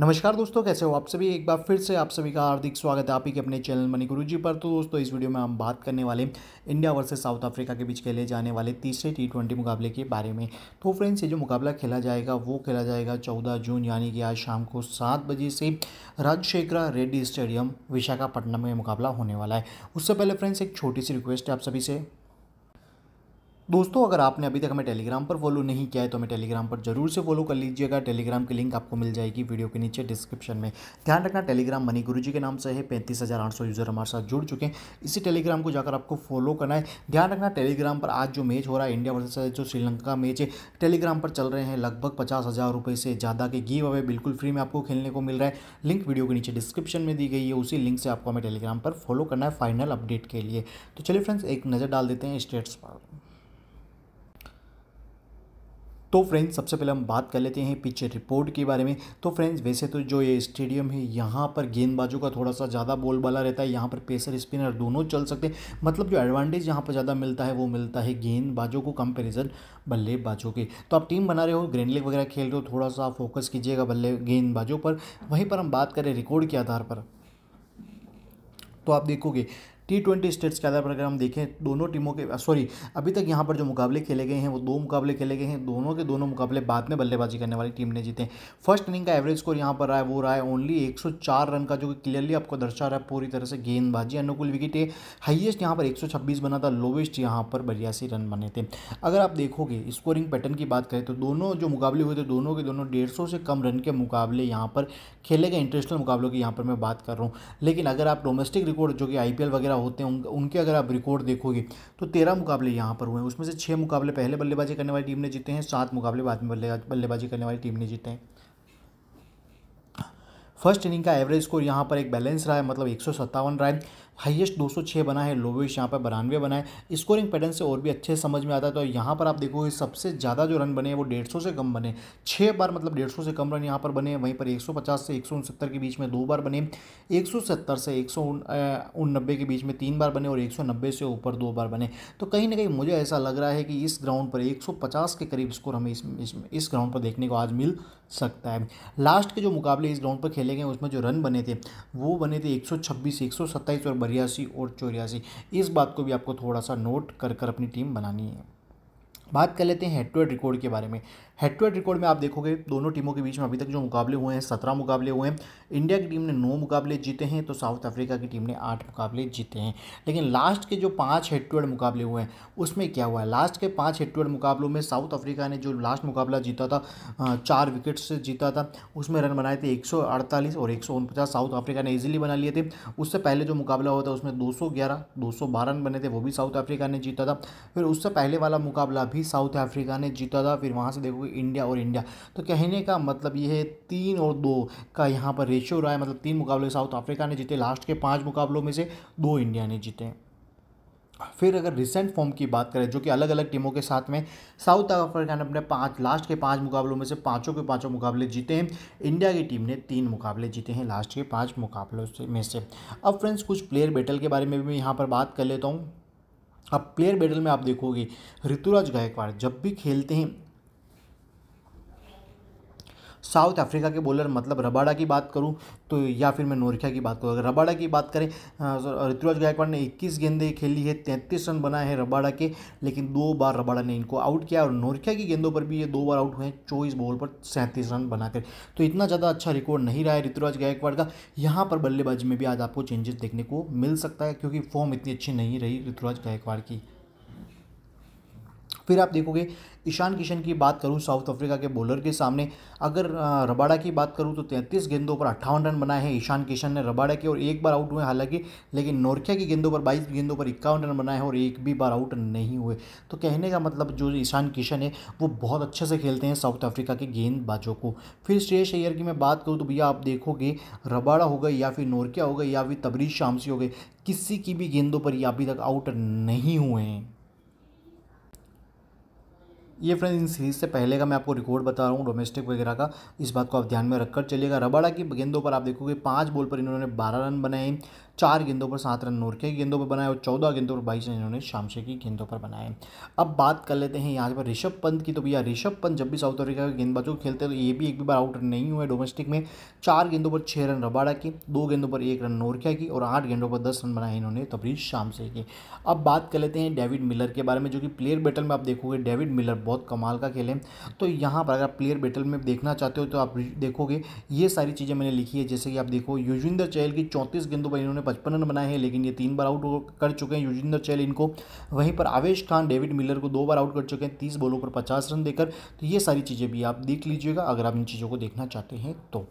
नमस्कार दोस्तों कैसे हो आप सभी एक बार फिर से आप सभी का हार्दिक स्वागत है आप ही के अपने चैनल मनी गुरु जी पर तो दोस्तों इस वीडियो में हम बात करने वाले इंडिया वर्सेस साउथ अफ्रीका के बीच खेले जाने वाले तीसरे टी ट्वेंटी मुकाबले के बारे में तो फ्रेंड्स ये जो मुकाबला खेला जाएगा वो खेला जाएगा चौदह जून यानी कि आज शाम को सात बजे से राजशेखरा रेड्डी स्टेडियम विशाखापट्टनम में मुकाबला होने वाला है उससे पहले फ्रेंड्स एक छोटी सी रिक्वेस्ट है आप सभी से दोस्तों अगर आपने अभी तक हमें टेलीग्राम पर फॉलो नहीं किया है तो हमें टेलीग्राम पर जरूर से फॉलो कर लीजिएगा टेलीग्राम की लिंक आपको मिल जाएगी वीडियो के नीचे डिस्क्रिप्शन में ध्यान रखना टेलीग्राम मनी गुरु जी के नाम से है पैंतीस हज़ार आठ सौ यूज़र हमारे साथ जुड़ चुके हैं इसी टेलीग्राम को जाकर आपको फॉलो करना है ध्यान रखना टेलीग्राम पर आज जो मैच हो रहा है इंडिया वर्सेस जो श्रीलंका मैच है टेलीग्राम पर चल रहे हैं लगभग पचास हज़ार रुपये से ज़्यादा के गीव अवे बिल्कुल फ्री में आपको खेलने को मिल रहा है लिंक वीडियो के नीचे डिस्क्रिप्शन में दी गई है उसी लिंक से आपको हमें टेलीग्राम पर फॉलो करना है फाइनल अपडेट के लिए तो चलिए फ्रेंड्स एक नज़र डाल देते हैं स्टेट्स पर तो फ्रेंड्स सबसे पहले हम बात कर लेते हैं पिच रिपोर्ट के बारे में तो फ्रेंड्स वैसे तो जो ये स्टेडियम है यहाँ पर गेंदबाजों का थोड़ा सा ज़्यादा बोलबाला रहता है यहाँ पर पेसर स्पिनर दोनों चल सकते हैं मतलब जो एडवांटेज यहाँ पर ज़्यादा मिलता है वो मिलता है गेंदबाजों को कंपेरिजन बल्लेबाजों के तो आप टीम बना रहे हो ग्रैंड लीग वगैरह खेल रहे हो थोड़ा सा फोकस कीजिएगा बल्ले गेंदबाजों पर वहीं पर हम बात करें रिकॉर्ड के आधार पर तो आप देखोगे टी ट्वेंटी स्टेट्स के आधार पर अगर हम देखें दोनों टीमों के सॉरी अभी तक यहाँ पर जो मुकाबले खेले गए हैं वो दो मुकाबले खेले गए हैं दोनों के दोनों मुकाबले बाद में बल्लेबाजी करने वाली टीम ने जीते फर्स्ट इनिंग का एवरेज स्कोर यहाँ पर रहा है वो रहा है ओनली एक रन का जो कि क्लियरली आपको दर्शा रहा है पूरी तरह से गेंदबाजी अनुकूल विकेट है हाइएस्ट यहाँ पर एक बना था लोवेस्ट यहाँ पर बयासी रन बने थे अगर आप देखोगे स्कोरिंग पैटर्न की बात करें तो दोनों जो मुकाबले हुए थे दोनों के दोनों डेढ़ से कम रन के मुकाबले यहाँ पर खेले गए इंटरनेशनल मुकाबलों की यहाँ पर मैं बात कर रहा हूँ लेकिन अगर आप डोमेस्टिक रिकॉर्ड जो कि आई वगैरह होते हैं उनके अगर आप रिकॉर्ड देखोगे तो तेरह मुकाबले यहाँ पर हुए हैं उसमें से छः मुकाबले पहले बल्लेबाजी करने वाली टीम ने जीते हैं सात मुकाबले बाद में बल्लेबाजी करने वाली टीम ने जीते हैं फर्स्ट इनिंग का एवरेज स्कोर यहाँ पर एक बैलेंस रहा है मतलब एक रहा है हाईएस्ट 206 बना है लोवेस्ट यहाँ पर बानवे बना है स्कोरिंग पैटर्न से और भी अच्छे समझ में आता है तो यहाँ पर आप देखोगे सबसे ज़्यादा जो रन बने हैं वो डेढ़ से कम बने छः बार मतलब डेढ़ से कम रन यहाँ पर बने वहीं पर 150 से एक के बीच में दो बार बने 170 से एक के बीच में तीन बार बने और एक से ऊपर दो बार बने तो कहीं ना कहीं मुझे ऐसा लग रहा है कि इस ग्राउंड पर एक के करीब स्कोर हमें इस ग्राउंड पर देखने को आज मिल सकता है लास्ट के जो मुकाबले इस ग्राउंड पर खेले गए उसमें जो रन बने थे वो बने थे 126, 127 और बरियासी और चौरासी इस बात को भी आपको थोड़ा सा नोट कर कर अपनी टीम बनानी है बात कर लेते हैं हेड टू हेड रिकॉर्ड के बारे में हेड टू हेड रिकॉर्ड में आप देखोगे दोनों टीमों के बीच में अभी तक जो मुकाबले हुए हैं सत्रह मुकाबले हुए हैं इंडिया की टीम ने नौ मुकाबले जीते हैं तो साउथ अफ्रीका की टीम ने आठ मुकाबले जीते हैं लेकिन लास्ट के जो पाँच हेड टू हेड मुकाबले हुए हैं उसमें क्या हुआ है लास्ट के पाँच हेड टू हेड मुकाबलों में साउथ अफ्रीका ने जो लास्ट मुकाबला जीता था चार विकेट से जीता था उसमें रन बनाए थे एक और एक साउथ अफ्रीका ने ईजिली बना लिए थे उससे पहले जो मुकाबला हुआ था उसमें दो सौ रन बने थे वो भी साउथ अफ्रीका ने जीता था फिर उससे पहले वाला मुकाबला भी साउथ अफ्रीका ने जीता था फिर वहाँ से देखोगे इंडिया और इंडिया तो कहने का मतलब ये है तीन और दो का यहाँ पर रेशियो रहा है मतलब तीन मुकाबले साउथ अफ्रीका ने जीते लास्ट के पाँच मुकाबलों में से दो इंडिया ने जीते फिर अगर रिसेंट फॉर्म की बात करें जो कि अलग अलग टीमों के साथ में साउथ अफ्रीका ने अपने पांच लास्ट के पांच मुकाबलों में से पांचों के पांचों मुकाबले जीते हैं इंडिया की टीम ने तीन मुकाबले जीते हैं लास्ट के पांच मुकाबलों में से अब फ्रेंड्स कुछ प्लेयर बैटल के बारे में भी मैं यहाँ पर बात कर लेता हूँ अब प्लेयर बैटल में आप देखोगे ऋतुराज गायकवाड़ जब भी खेलते हैं साउथ अफ्रीका के बॉलर मतलब रबाडा की बात करूँ तो या फिर मैं नोरखिया की बात करूँ अगर रबाडा की बात करें ऋतुराज गायकवाड़ ने इक्कीस गेंदें खेली है तैंतीस रन बनाए हैं रबाडा के लेकिन दो बार रबाडा ने इनको आउट किया और नोरखिया की गेंदों पर भी ये दो बार आउट हुए हैं चौबीस बॉल पर सैंतीस रन बनाकर तो इतना ज़्यादा अच्छा रिकॉर्ड नहीं रहा है ऋतुराज गायकवाड़ का यहाँ पर बल्लेबाजी में भी आज आपको चेंजेस देखने को मिल सकता है क्योंकि फॉर्म इतनी अच्छी नहीं रही ऋतुराज गायकवाड़ की फिर आप देखोगे ईशान किशन की बात करूं साउथ अफ्रीका के बॉलर के सामने अगर रबाडा की बात करूं तो 33 गेंदों पर अट्ठावन रन बनाए हैं ईशान किशन ने रबाडा के और एक बार आउट हुए हालांकि लेकिन नोरकिया की गेंदों पर 22 गेंदों पर इक्यावन रन बनाए हैं और एक भी बार आउट नहीं हुए तो कहने का मतलब जो ईशान किशन है वो बहुत अच्छे से खेलते हैं साउथ अफ्रीका के गेंदबाजों को फिर श्रेयस अयर की मैं बात करूँ तो भैया आप देखोगे रबाड़ा हो गए या फिर नोरकिया हो गई या फिर तबरीज शामसी हो गए किसी की भी गेंदों पर ये अभी तक आउट नहीं हुए हैं ये फ्रेंड्स इन सीरीज़ से पहले का मैं आपको रिकॉर्ड बता रहा हूँ डोमेस्टिक वगैरह का इस बात को आप ध्यान में रखकर चलिएगा रबाड़ा की गेंदों पर आप देखोगे पाँच बॉल पर इन्होंने बारह रन बनाए चार गेंदों पर सात रन नूर के गेंदों पर बनाए और चौदह गेंदों पर बाईस रन इन्होंने शामशे की गेंदों पर बनाए अब बात कर लेते हैं यहाँ पर ऋषभ पंत की तो भैया ऋषभ पंत जब भी साउथ अफ्रीका के गेंदबाजों को खेलते हैं तो ये भी एक भी बार आउट नहीं हुए डोमेस्टिक में चार गेंदों पर छः रन रबाड़ा की दो गेंदों पर एक रन नोरकिया की और आठ गेंदों पर दस रन बनाए इन्होंने तबरीज शामशे की अब बात कर लेते हैं डेविड मिलर के बारे में जो कि प्लेयर बैटल में आप देखोगे डेविड मिलर बहुत कमाल का खेल है तो यहाँ पर अगर आप प्लेयर बैटल में देखना चाहते हो तो आप देखोगे ये सारी चीज़ें मैंने लिखी है जैसे कि आप देखो युजविंदर चहल की चौंतीस गेंदों पर इन्होंने पचपन रन बनाए हैं लेकिन ये तीन बार आउट कर चुके हैं युजिंदर चहल इनको वहीं पर आवेश खान डेविड मिलर को दो बार आउट कर चुके हैं तीस बॉलों पर पचास रन देकर तो ये सारी चीज़ें भी आप देख लीजिएगा अगर आप इन चीज़ों को देखना चाहते हैं तो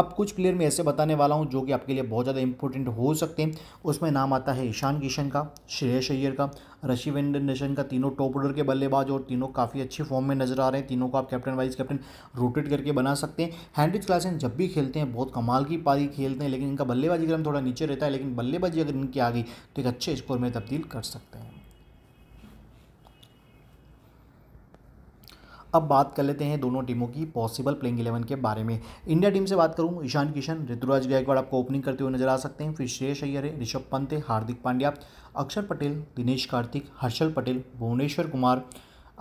अब कुछ प्लेयर मैं ऐसे बताने वाला हूं जो कि आपके लिए बहुत ज़्यादा इंपॉर्टेंट हो सकते हैं उसमें नाम आता है ईशान किशन का श्रेयस अय्यर का रशी नेशन का तीनों टॉप ऑर्डर के बल्लेबाज और तीनों काफ़ी अच्छे फॉर्म में नजर आ रहे हैं तीनों को आप कैप्टन वाइस कैप्टन रोटेट करके बना सकते हैं हैंड्रिज क्लासन जब भी खेलते हैं बहुत कमाल की पारी खेलते हैं लेकिन इनका बल्लेबाजी क्रम थोड़ा नीचे रहता है लेकिन बल्लेबाजी अगर इनकी आ गई तो एक अच्छे स्कोर में तब्दील कर सकते हैं अब बात कर लेते हैं दोनों टीमों की पॉसिबल प्लेइंग इलेवन के बारे में इंडिया टीम से बात करूँ ईशान किशन ऋतुराज गायकवाड़ आपको ओपनिंग करते हुए नजर आ सकते हैं फिर श्रेयस अय्यर है ऋषभ पंत हार्दिक पांड्या अक्षर पटेल दिनेश कार्तिक हर्षल पटेल भुवनेश्वर कुमार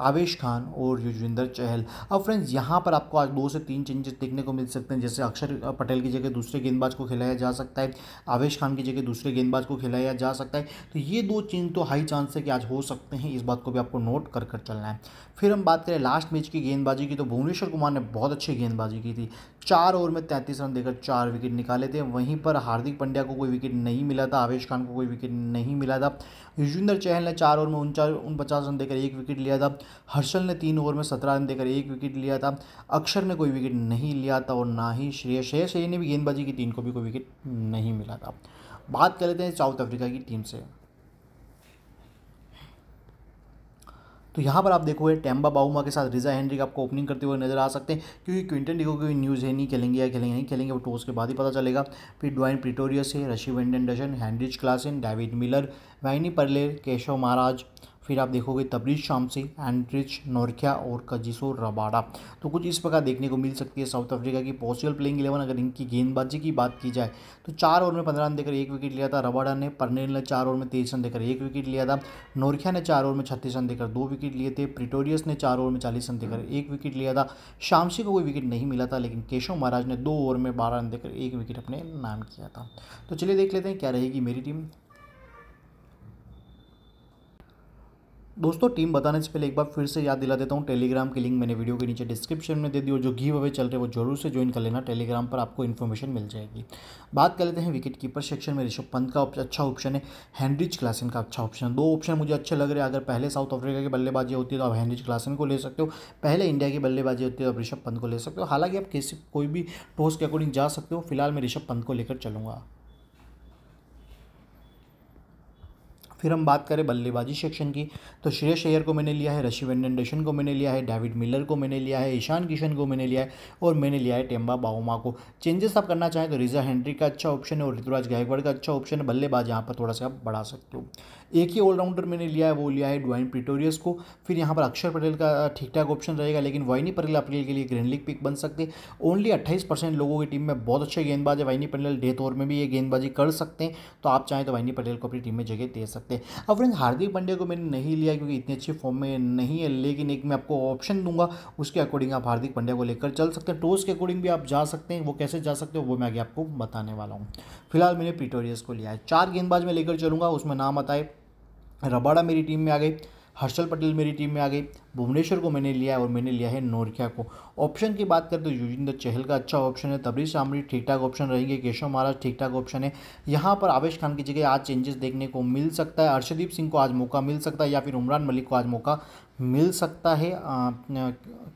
आवेश खान और युजविंदर चहल अब फ्रेंड्स यहाँ पर आपको आज दो से तीन चेंजेस देखने को मिल सकते हैं जैसे अक्षर पटेल की जगह दूसरे गेंदबाज को खिलाया जा सकता है आवेश खान की जगह दूसरे गेंदबाज को खिलाया जा सकता है तो ये दो चेंज तो हाई चांस है कि आज हो सकते हैं इस बात को भी आपको नोट कर कर चलना है फिर हम बात करें लास्ट मैच की गेंदबाजी की तो भुवनेश्वर कुमार ने बहुत अच्छी गेंदबाजी की थी चार ओवर में तैंतीस रन देकर चार विकेट निकाले थे वहीं पर हार्दिक पंड्या को कोई विकेट नहीं मिला था आवेश खान को कोई विकेट नहीं मिला था युजविंदर चहल ने चार ओवर में उनचास उन पचास रन देकर एक विकेट लिया था हर्षल ने तीन ओवर में सत्रह रन देकर एक विकेट लिया था अक्षर ने कोई विकेट नहीं लिया था और ना ही श्रेय श्रेय श्रेय ने भी गेंदबाजी की टीम को भी कोई विकेट नहीं मिला था बात कर लेते हैं साउथ अफ्रीका की टीम से तो यहाँ पर आप देखोगे टैम्बा बाउमा के साथ रिजा हैंड्रिक आपको ओपनिंग करते हुए नजर आ सकते हैं क्योंकि क्विंटन डिगो की न्यूज़ है नहीं खेलेंगे या खेलेंगे नहीं खेलेंगे वो टोस के बाद ही पता चलेगा फिर ड्वाइन प्रिटोरियस है Rassie van der Dussen Heinrich Klaasen David Miller Wayne Parnell Keshav Maharaj फिर आप देखोगे तबरीज शामसी एंड्रिज नोरखिया और कजिसो रबाडा तो कुछ इस प्रकार देखने को मिल सकती है साउथ अफ्रीका की पॉसिबल प्लेइंग इलेवन अगर इनकी गेंदबाजी की बात की जाए तो चार ओवर में पंद्रह रन देकर एक विकेट लिया था रबाडा ने पर्नेल ने चार ओवर में तेईस रन देकर एक विकेट लिया था नोरखिया ने चार ओवर में छत्तीस रन देकर दो विकेट लिए थे प्रिटोरियस ने चार ओवर में चालीस रन देकर एक विकेट लिया था शामसी को कोई विकेट नहीं मिला था लेकिन केशव महाराज ने दो ओवर में बारह रन देकर एक विकेट अपने नाम किया था तो चलिए देख लेते हैं क्या रहेगी मेरी टीम दोस्तों टीम बताने से पहले एक बार फिर से याद दिला देता हूँ टेलीग्राम की लिंक मैंने वीडियो के नीचे डिस्क्रिप्शन में दे दी और जो घी अवे चल रहे वो जरूर से ज्वाइन कर लेना टेलीग्राम पर आपको इन्फॉर्मेशन मिल जाएगी बात कर लेते हैं विकेट कीपर सेक्शन में ऋषभ पंत का अच्छा ऑप्शन है हैंनरिच क्लासन का अच्छा ऑप्शन दो ऑप्शन मुझे अच्छे लग रहे हैं अगर पहले साउथ अफ्रीका की बल्लेबाजी होती है तो आप हैंनरिच क्लासन को ले सकते हो पहले इंडिया की बल्लेबाजी होती है तो आप ऋषभ पंत को ले सकते हो हालांकि आप किसी कोई भी टॉस के अकॉर्डिंग जा सकते हो फिलहाल मैं ऋषभ पंत को लेकर चलूँगा फिर हम बात करें बल्लेबाजी सेक्शन की तो श्रेय अय्यर को मैंने लिया है रशि वेंडन को मैंने लिया है डेविड मिलर को मैंने लिया है ईशान किशन को मैंने लिया है और मैंने लिया है टेम्बा बाउमा को चेंजेस आप करना चाहें तो रिजा हेनरी का अच्छा ऑप्शन है और ऋतुराज गायकवाड़ का अच्छा ऑप्शन है बल्लेबाज यहाँ पर थोड़ा सा आप बढ़ा सकते हो एक ही ऑलराउंडर मैंने लिया है वो लिया है डुआइन प्रिटोरियस को फिर यहाँ पर अक्षर पटेल का ठीक ठाक ऑप्शन रहेगा लेकिन वाइनी पटेल अपने के लिए ग्रैंड लीग पिक बन सकते ओनली अट्ठाईस परसेंट लोगों की टीम में बहुत अच्छे गेंदबाज है वाइनी पटेल डेथ ओवर में भी ये गेंदबाजी कर सकते हैं तो आप चाहें तो वाइनी पटेल को अपनी टीम में जगह दे सकते हैं अब फ्रेंड हार्दिक पंडे को मैंने नहीं लिया क्योंकि इतनी अच्छी फॉर्म में नहीं है लेकिन एक मैं आपको ऑप्शन दूंगा उसके अकॉर्डिंग आप हार्दिक पंड्या को लेकर चल सकते हैं टोस के अकॉर्डिंग भी आप जा सकते हैं वो कैसे जा सकते हो वो मैं आगे आपको बताने वाला हूँ फिलहाल मैंने प्रिटोरियस को लिया है चार गेंदबाज में लेकर चलूंगा उसमें नाम आता है रबाड़ा मेरी टीम में आ गए हर्षल पटेल मेरी टीम में आ गई भुवनेश्वर को मैंने लिया है और मैंने लिया है नोरखिया को ऑप्शन की बात करें तो युजिंदर चहल का अच्छा ऑप्शन है तबरीज सामरी ठीक ठाक ऑप्शन रहेंगे केशव महाराज ठीक ठाक ऑप्शन है यहाँ पर आवेश खान की जगह आज चेंजेस देखने को मिल सकता है अर्षदीप सिंह को आज मौका मिल सकता है या फिर उमरान मलिक को आज मौका मिल सकता है आ,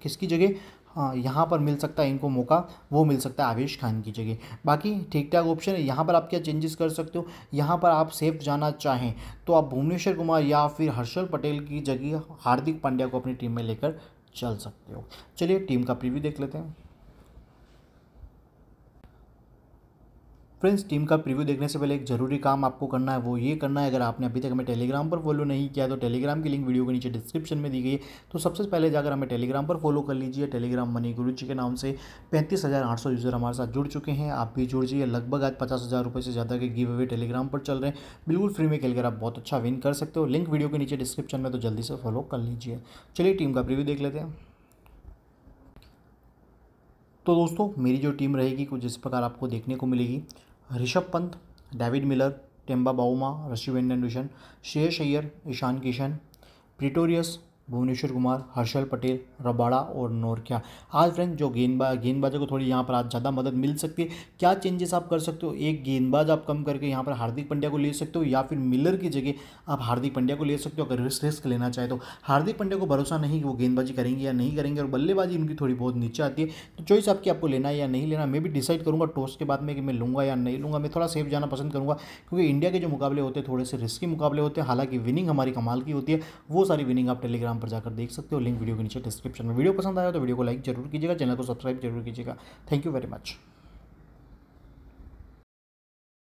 किसकी जगह हाँ यहाँ पर मिल सकता है इनको मौका वो मिल सकता है आवेश खान की जगह बाकी ठीक ठाक ऑप्शन है यहाँ पर आप क्या चेंजेस कर सकते हो यहाँ पर आप सेफ जाना चाहें तो आप भुवनेश्वर कुमार या फिर हर्षल पटेल की जगह हार्दिक पांड्या को अपनी टीम में लेकर चल सकते हो चलिए टीम का प्रीव्यू देख लेते हैं फ्रेंड्स टीम का प्रीव्यू देखने से पहले एक जरूरी काम आपको करना है वो ये करना है अगर आपने अभी तक हमें टेलीग्राम पर फॉलो नहीं किया तो टेलीग्राम की लिंक वीडियो के नीचे डिस्क्रिप्शन में दी गई है तो सबसे पहले जाकर हमें टेलीग्राम पर फॉलो कर लीजिए टेलीग्राम मनी गुरु जी के नाम से पैंतीस हज़ार आठ सौ यूज़र हमारे साथ जुड़ चुके हैं आप भी जुड़ जाइए लगभग आज पचास हज़ार रुपये से ज़्यादा के गिव अवे टेलीग्राम पर चल रहे हैं बिल्कुल फ्री में खेलकर आप बहुत अच्छा विन कर सकते हो लिंक वीडियो के नीचे डिस्क्रिप्शन में तो जल्दी से फॉलो कर लीजिए चलिए टीम का प्रिव्यू देख लेते हैं तो दोस्तों मेरी जो टीम रहेगी कुछ इस प्रकार आपको देखने को मिलेगी Rishabh Pant David Miller Temba Bavuma Rassie van der Dussen Shreyas Iyer Ishan Kishan Pretorius Bhuvneshwar Kumar Harshal Patel Rabada और नोरकिया आज फ्रेंड जो गेंदबाज गेंदबाजों को थोड़ी यहाँ पर आज ज़्यादा मदद मिल सकती है क्या चेंजेस आप कर सकते हो एक गेंदबाज आप कम करके यहाँ पर हार्दिक पंड्या को ले सकते हो या फिर मिलर की जगह आप हार्दिक पंड्या को ले सकते हो अगर रिस्क रिस्क लेना चाहे तो हार्दिक पंड्या को भरोसा नहीं कि वो गेंदबाजी करेंगे या नहीं करेंगे और बल्लेबाजी उनकी थोड़ी बहुत नीचे आती है तो चॉइस आपकी आपको लेना है या नहीं लेना मैं भी डिसाइड करूँगा टॉस के बाद में कि मैं लूँगा या नहीं लूँगा मैं थोड़ा सेफ जाना पसंद करूँगा क्योंकि इंडिया के जो मुकाबले होते हैं थोड़े से रिस्की मुकाबले होते हैं हालांकि विनिंग हमारी कमाल की होती है वो सारी विनिंग आप टेलीग्राम टेलीग्राम पर जाकर देख सकते हो लिंक वीडियो के नीचे डिस्क्रिप्शन में वीडियो पसंद आया तो वीडियो को लाइक जरूर कीजिएगा चैनल को सब्सक्राइब जरूर कीजिएगा थैंक यू वेरी मच